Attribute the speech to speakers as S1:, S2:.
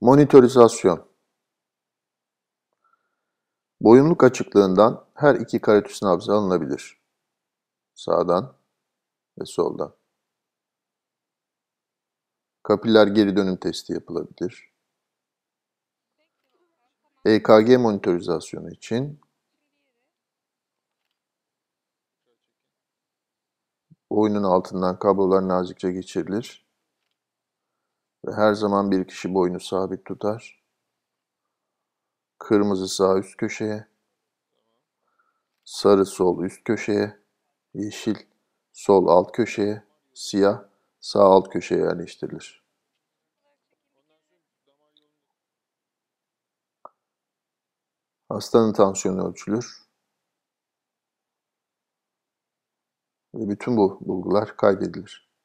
S1: Monitorizasyon Boyunluk açıklığından her iki karetüs nabzı alınabilir. Sağdan ve soldan. Kapiler geri dönüm testi yapılabilir. EKG monitorizasyonu için boynun altından kablolar nazikçe geçirilir. Ve her zaman bir kişi boynu sabit tutar. Kırmızı sağ üst köşeye. Sarı sol üst köşeye. Yeşil sol alt köşeye. Siyah sağ alt köşeye yerleştirilir. Hastanın tansiyonu ölçülür. Ve bütün bu
S2: bulgular kaydedilir.